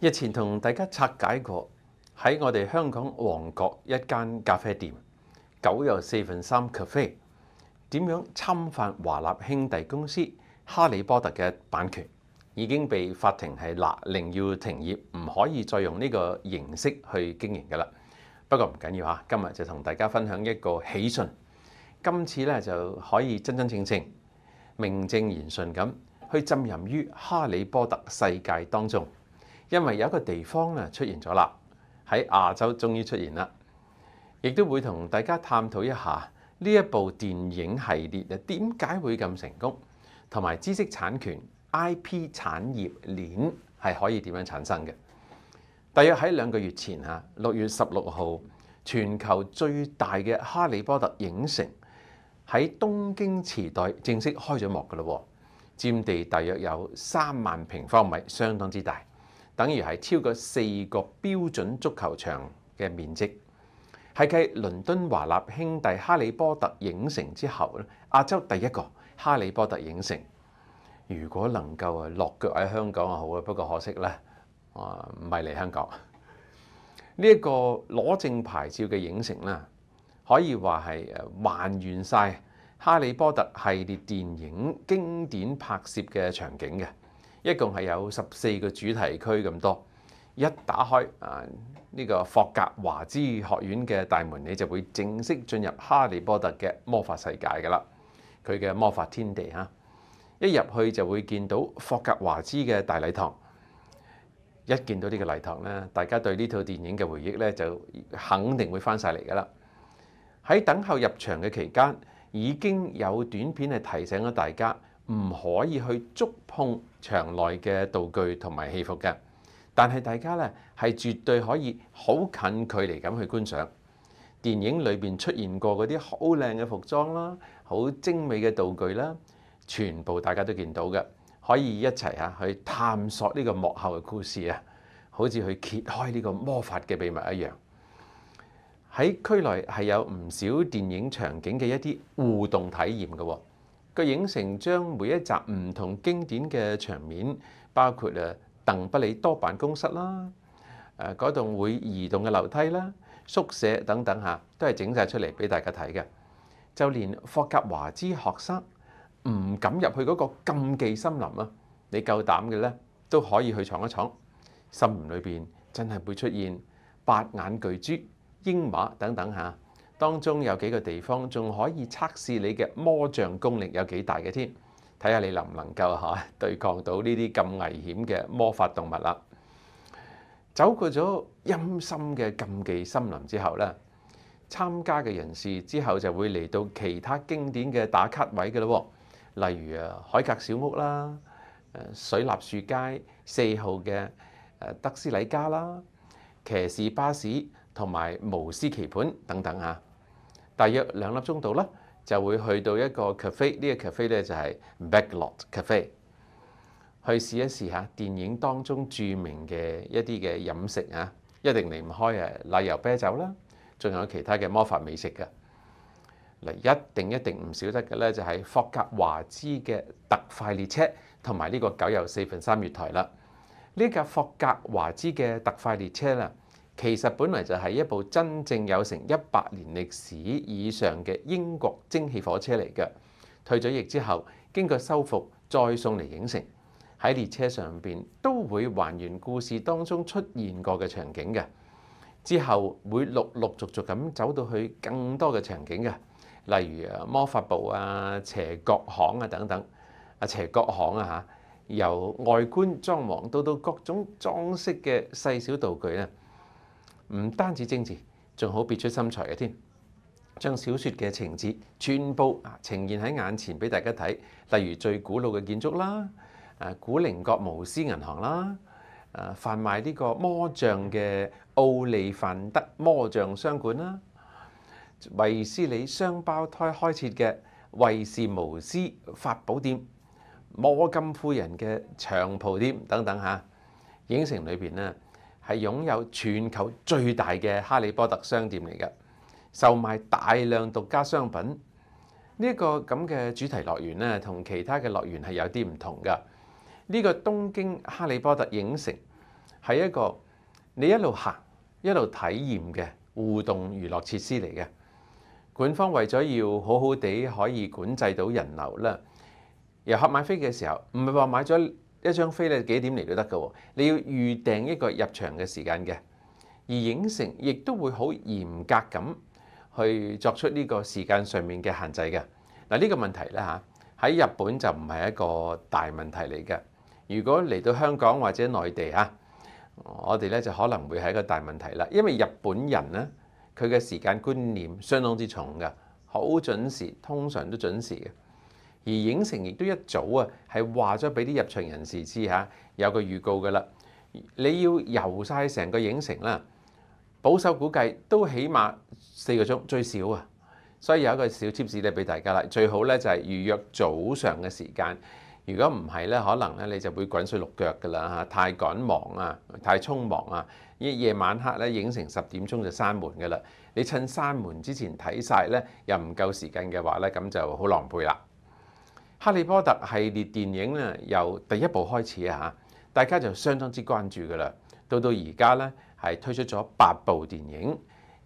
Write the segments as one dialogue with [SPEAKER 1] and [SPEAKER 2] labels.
[SPEAKER 1] 日前同大家拆解過喺我哋香港旺角一間咖啡店九又四分三咖啡點樣侵犯華納兄弟公司《哈利波特》嘅版權，已經被法庭係勒令要停業，唔可以再用呢個形式去經營㗎啦。不過唔緊要嚇，今日就同大家分享一個喜訊，今次咧就可以真真正正名正言順咁去浸淫於《哈利波特》世界當中。因為有一個地方咧出現咗啦，喺亞洲終於出現啦，亦都會同大家探討一下呢一部電影系列啊點解會咁成功，同埋知識產權 I P 產業鏈係可以點樣產生嘅？大約喺兩個月前嚇，六月十六號，全球最大嘅哈利波特影城喺東京時代正式開咗幕嘅咯，占地大約有三萬平方米，相當之大。等於係超過四個標準足球場嘅面積，係繼倫敦華納兄弟哈利波特影城之後咧，亞洲第一個哈利波特影城，如果能夠落腳喺香港啊好啊，不過可惜咧，唔係嚟香港。呢一個攞證牌照嘅影城啦，可以話係誒還原曬哈利波特系列電影經典拍攝嘅場景嘅。一共係有十四個主題區咁多。一打開啊，呢個霍格華茲學院嘅大門，你就會正式進入哈利波特嘅魔法世界㗎啦。佢嘅魔法天地嚇，一入去就會見到霍格華茲嘅大禮堂。一見到呢個禮堂咧，大家對呢套電影嘅回憶咧就肯定會翻曬嚟㗎啦。喺等候入場嘅期間，已經有短片係提醒咗大家唔可以去觸碰。場內嘅道具同埋戲服嘅，但係大家咧係絕對可以好近距離咁去觀賞電影裏面出現過嗰啲好靚嘅服裝啦、好精美嘅道具啦，全部大家都見到嘅，可以一齊嚇去探索呢個幕後嘅故事啊，好似去揭開呢個魔法嘅秘密一樣。喺區內係有唔少電影場景嘅一啲互動體驗嘅喎。個影城將每一集唔同經典嘅場面，包括啊鄧不利多辦公室啦，誒嗰棟會移動嘅樓梯啦、宿舍等等嚇，都係整晒出嚟俾大家睇嘅。就連霍格華茲學生唔敢入去嗰個禁忌森林啊，你夠膽嘅咧都可以去闖一闖，森林裏邊真係會出現八眼巨豬、鷹馬等等嚇。當中有幾個地方仲可以測試你嘅魔杖功力有幾大嘅添，睇下你能唔能夠嚇 對抗到呢啲咁危險嘅魔法動物啦。走過咗陰森嘅禁忌森林之後咧，參加嘅人士之後就會嚟到其他經典嘅打卡位嘅咯，例如啊海格小屋啦、誒水立樹街四號嘅誒德斯禮家啦、騎士巴士同埋巫師棋盤等等啊～大約兩粒鐘到啦，就會去到一個 cafe，呢個 cafe 咧就係 Backlot Cafe，去試一試嚇電影當中著名嘅一啲嘅飲食啊，一定離唔開啊奶油啤酒啦，仲有其他嘅魔法美食嘅。嗱，一定一定唔少得嘅咧，就係霍格華茲嘅特快列車同埋呢個九又四分三月台啦。呢架霍格華茲嘅特快列車啦。其實本來就係一部真正有成一百年歷史以上嘅英國蒸汽火車嚟嘅。退咗役之後，經過修復再送嚟影城喺列車上邊都會還原故事當中出現過嘅場景嘅。之後會陸陸續續咁走到去更多嘅場景嘅，例如啊魔法部啊邪角行啊等等啊邪角行啊由外觀裝潢到到各種裝飾嘅細小道具咧。唔單止精治，仲好別出心裁嘅添。將小說嘅情節全部啊呈現喺眼前俾大家睇。例如最古老嘅建築啦，誒古靈國巫師銀行啦，誒販賣呢個魔像嘅奧利凡德魔像商館啦，維斯里雙胞胎開設嘅維士巫師法寶店，摩金夫人嘅長袍店等等嚇。影城裏邊咧。係擁有全球最大嘅哈利波特商店嚟嘅，售賣大量獨家商品。呢個咁嘅主題樂園咧，同其他嘅樂園係有啲唔同噶。呢個東京哈利波特影城係一個你一路行一路體驗嘅互動娛樂設施嚟嘅。管方為咗要好好地可以管制到人流啦，又客買飛機嘅時候，唔係話買咗。一張飛咧幾點嚟都得嘅，你要預定一個入場嘅時間嘅，而影城亦都會好嚴格咁去作出呢個時間上面嘅限制嘅。嗱呢個問題咧嚇喺日本就唔係一個大問題嚟嘅，如果嚟到香港或者內地啊，我哋咧就可能會係一個大問題啦，因為日本人咧佢嘅時間觀念相當之重嘅，好準時，通常都準時嘅。而影城亦都一早啊，係話咗俾啲入場人士知嚇，有個預告噶啦。你要遊曬成個影城啦，保守估計都起碼四個鐘，最少啊。所以有一個小 tips 咧俾大家啦，最好咧就係預約早上嘅時間。如果唔係咧，可能咧你就會滾水綠腳噶啦嚇，太趕忙啊，太匆忙啊。夜晚黑咧影城十點鐘就閂門噶啦，你趁閂門之前睇曬咧，又唔夠時間嘅話咧，咁就好狼狽啦。《哈利波特》系列電影咧，由第一部開始啊大家就相當之關注噶啦。到到而家咧，係推出咗八部電影，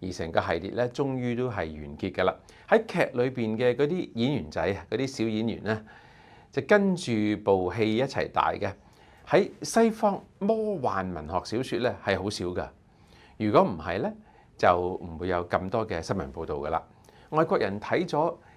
[SPEAKER 1] 而成個系列咧，終於都係完結噶啦。喺劇裏邊嘅嗰啲演員仔、嗰啲小演員咧，就跟住部戲一齊大嘅。喺西方魔幻文學小説咧，係好少噶。如果唔係咧，就唔會有咁多嘅新聞報道噶啦。外國人睇咗。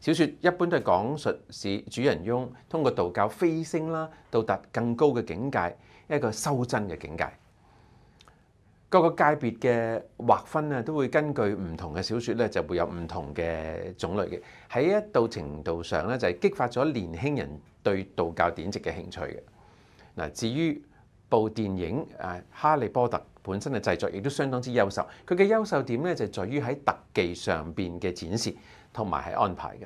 [SPEAKER 1] 小説一般都係講述是主人翁通過道教飛升啦，到達更高嘅境界，一個修真嘅境界。各個界別嘅劃分啊，都會根據唔同嘅小説咧，就會有唔同嘅種類嘅。喺一度程度上咧，就係激發咗年輕人對道教典籍嘅興趣嘅。嗱，至於部電影《誒哈利波特》本身嘅製作亦都相當之優秀，佢嘅優秀點咧就係在於喺特技上邊嘅展示。同埋係安排嘅，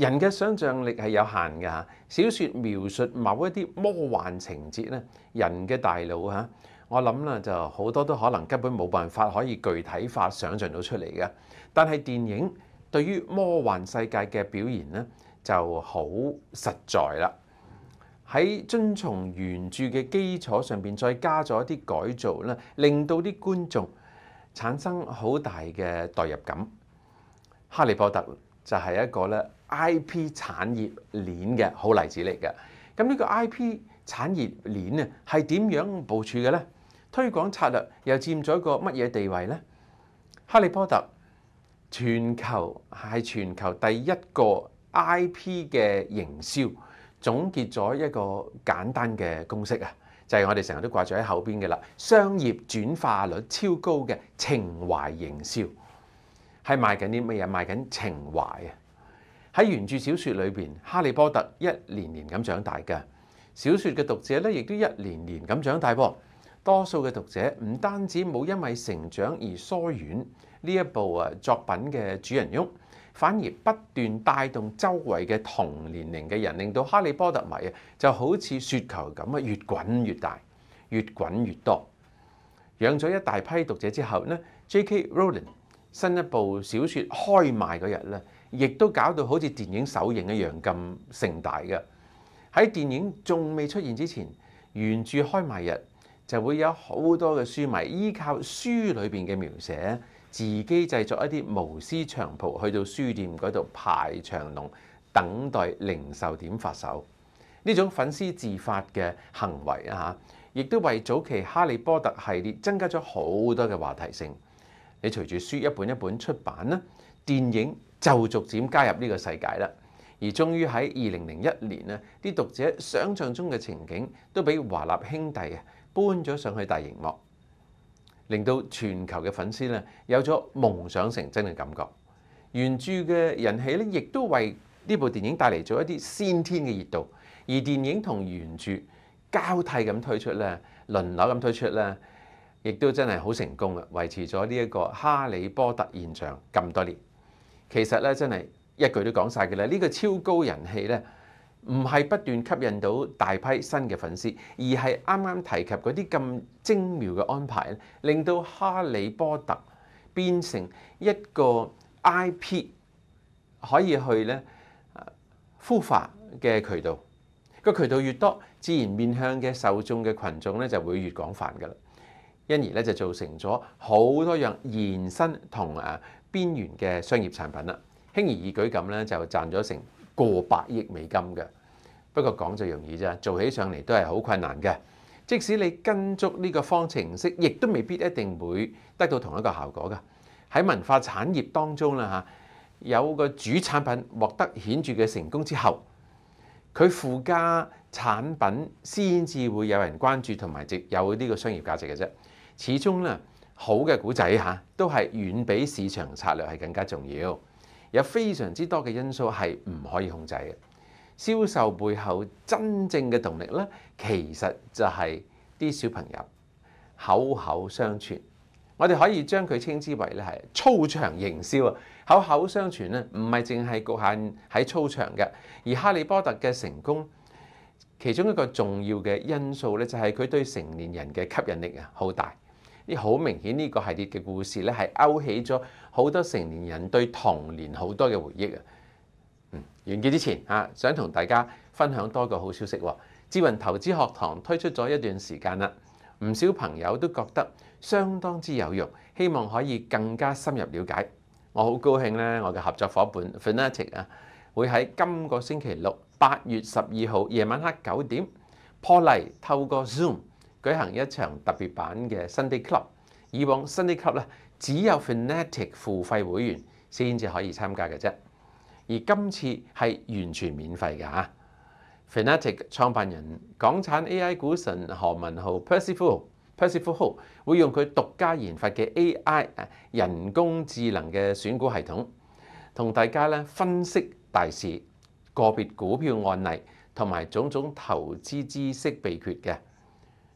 [SPEAKER 1] 人嘅想像力係有限嘅小説描述某一啲魔幻情節咧，人嘅大腦嚇，我諗啦就好多都可能根本冇辦法可以具體化想像到出嚟嘅。但系電影對於魔幻世界嘅表現咧，就好實在啦。喺遵從原著嘅基礎上邊，再加咗一啲改造呢令到啲觀眾產生好大嘅代入感。哈利波特就係一個咧 IP 產業鏈嘅好例子嚟嘅。咁呢個 IP 產業鏈啊，係點樣部署嘅咧？推廣策略又佔咗一個乜嘢地位咧？哈利波特全球係全球第一個 IP 嘅營銷，總結咗一個簡單嘅公式啊，就係我哋成日都掛住喺後邊嘅啦，商業轉化率超高嘅情懷營銷。係賣緊啲乜嘢？賣緊情懷啊！喺原著小説裏邊，哈利波特一年年咁長大嘅小説嘅讀者咧，亦都一年年咁長大噃。多數嘅讀者唔單止冇因為成長而疏遠呢一部啊作品嘅主人翁，反而不斷帶動周圍嘅同年齡嘅人，令到哈利波特迷啊就好似雪球咁啊越滾越大，越滾越多。養咗一大批讀者之後呢 j k Rowling。新一部小說開賣嗰日咧，亦都搞到好似電影首映一樣咁盛大嘅。喺電影仲未出現之前，原著開賣日就會有好多嘅書迷依靠書裏面嘅描寫，自己製作一啲無私長袍去到書店嗰度排長龍等待零售點發售。呢種粉絲自發嘅行為啊，亦都為早期《哈利波特》系列增加咗好多嘅話題性。你隨住書一本一本出版咧，電影就逐漸加入呢個世界啦。而終於喺二零零一年咧，啲讀者想像中嘅情景都俾華納兄弟啊搬咗上去大熒幕，令到全球嘅粉絲咧有咗夢想成真嘅感覺。原著嘅人氣咧，亦都為呢部電影帶嚟咗一啲先天嘅熱度。而電影同原著交替咁推出咧，輪流咁推出咧。亦都真係好成功啊！維持咗呢一個《哈利波特》現象咁多年，其實咧真係一句都講晒嘅啦。呢個超高人氣咧，唔係不斷吸引到大批新嘅粉絲，而係啱啱提及嗰啲咁精妙嘅安排，令到《哈利波特》變成一個 I P 可以去咧孵化嘅渠道。個渠道越多，自然面向嘅受眾嘅群眾咧就會越廣泛㗎啦。因而咧就造成咗好多樣延伸同誒邊緣嘅商業產品啦，輕而易舉咁咧就賺咗成過百億美金嘅。不過講就容易啫，做起上嚟都係好困難嘅。即使你跟足呢個方程式，亦都未必一定會得到同一個效果嘅。喺文化產業當中啦嚇，有個主產品獲得顯著嘅成功之後，佢附加產品先至會有人關注同埋值有呢個商業價值嘅啫。始終咧，好嘅股仔嚇都係遠比市場策略係更加重要。有非常之多嘅因素係唔可以控制嘅。銷售背後真正嘅動力咧，其實就係啲小朋友口口相傳。我哋可以將佢稱之為咧係操場營銷啊！口口相傳咧，唔係淨係局限喺操場嘅。而《哈利波特》嘅成功，其中一個重要嘅因素咧，就係佢對成年人嘅吸引力啊，好大。呢好明顯呢個系列嘅故事咧，係勾起咗好多成年人對童年好多嘅回憶啊！嗯，完結之前啊，想同大家分享多個好消息喎。智雲投資學堂推出咗一段時間啦，唔少朋友都覺得相當之有用，希望可以更加深入了解。我好高興咧，我嘅合作伙伴 f n a t i c 啊，會喺今個星期六八月十二號夜晚黑九點破例透過 Zoom。舉行一場特別版嘅 Sunday Club。以往 Sunday Club 咧只有 Fanatic 付費會員先至可以參加嘅啫，而今次係完全免費嘅嚇。Fanatic 創辦人、港產 AI 股神何文浩 （Persifull） 會用佢獨家研發嘅 AI 人工智能嘅選股系統，同大家咧分析大市個別股票案例，同埋種種投資知識秘訣嘅。